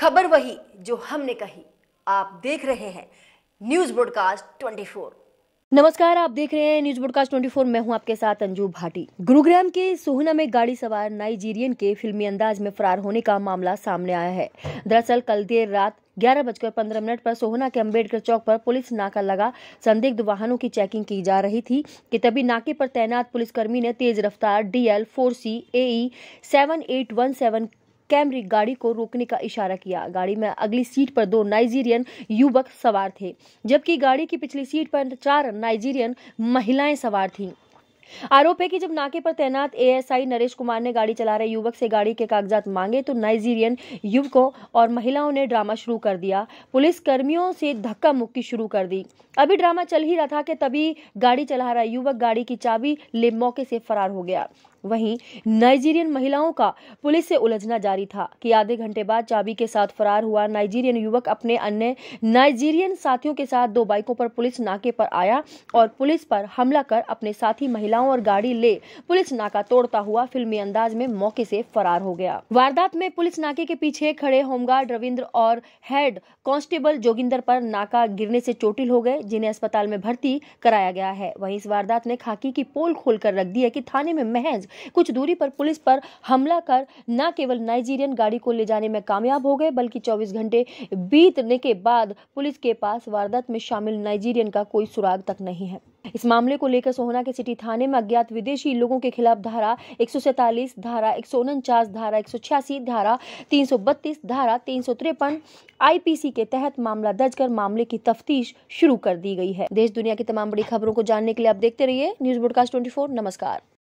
खबर वही जो हमने कही आप देख रहे हैं न्यूज ब्रॉडकास्ट फोर नमस्कार आप देख रहे हैं न्यूज ब्रॉडकास्ट 24 मैं हूं आपके साथ अंजू भाटी गुरुग्राम के सोहना में गाड़ी सवार नाइजीरियन के फिल्मी अंदाज में फरार होने का मामला सामने आया है दरअसल कल देर रात ग्यारह बजकर पंद्रह मिनट पर सोहना के अम्बेडकर चौक पर पुलिस नाका लगा संदिग्ध वाहनों की चेकिंग की जा रही थी कि तभी नाके पर तैनात पुलिसकर्मी ने तेज रफ्तार D L four C A seven eight one seven Camry गाड़ी को रोकने का इशारा किया गाड़ी में अगली सीट पर दो नाइजीरियन युवक सवार थे जबकि गाड़ी की पिछली सीट पर चार नाइजीरियन महिलाएं सवार थीं आरोप है कि जब नाके पर तैनात एएसआई नरेश कुमार ने गाड़ी चला रहे युवक से गाड़ी के कागजात मांगे तो नाइजीरियन युवकों और महिलाओं ने ड्रामा शुरू कर दिया पुलिस कर्मियों से धक्का मुक्की शुरू कर दी अभी ड्रामा चल ही रहा था कि तभी गाड़ी चला रहा युवक गाड़ी की चाबी ले मौके से फरार हो गया वहीं नाइजीरियन महिलाओं का पुलिस से उलझना जारी था कि आधे घंटे बाद चाबी के साथ फरार हुआ नाइजीरियन युवक अपने अन्य नाइजीरियन साथियों के साथ दो बाइकों पर पुलिस नाके पर आया और पुलिस पर हमला कर अपने साथी महिलाओं और गाड़ी ले पुलिस नाका तोड़ता हुआ फिल्मी अंदाज में मौके से फरार हो गया वारदात में पुलिस नाके के पीछे खड़े होमगार्ड रविन्द्र और हेड कांस्टेबल जोगिंदर पर नाका गिरने से चोटिल हो गए जिन्हें अस्पताल में भर्ती कराया गया है वहीं इस वारदात ने खाकी की पोल खोल कर रख दी है कि थाने में महज कुछ दूरी पर पुलिस पर हमला कर न केवल नाइजीरियन गाड़ी को ले जाने में कामयाब हो गए बल्कि 24 घंटे बीतने के बाद पुलिस के पास वारदात में शामिल नाइजीरियन का कोई सुराग तक नहीं है इस मामले को लेकर सोहना के सिटी थाने में अज्ञात विदेशी लोगों के खिलाफ धारा एक धारा एक धारा एक धारा 332, धारा तीन आईपीसी के तहत मामला दर्ज कर मामले की तफ्तीश शुरू कर दी गई है देश दुनिया की तमाम बड़ी खबरों को जानने के लिए आप देखते रहिए न्यूज ब्रॉडकास्ट 24 नमस्कार